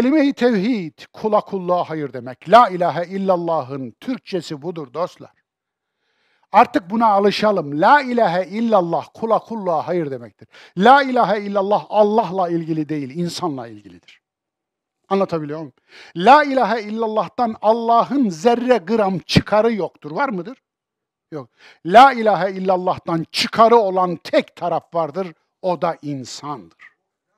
Kelime-i tevhid, kula kulluğa hayır demek. La ilahe illallah'ın Türkçesi budur dostlar. Artık buna alışalım. La ilahe illallah kula kulluğa hayır demektir. La ilahe illallah Allah'la ilgili değil, insanla ilgilidir. Anlatabiliyor muyum? La ilahe illallah'tan Allah'ın zerre gram çıkarı yoktur. Var mıdır? Yok. La ilahe illallah'tan çıkarı olan tek taraf vardır. O da insandır.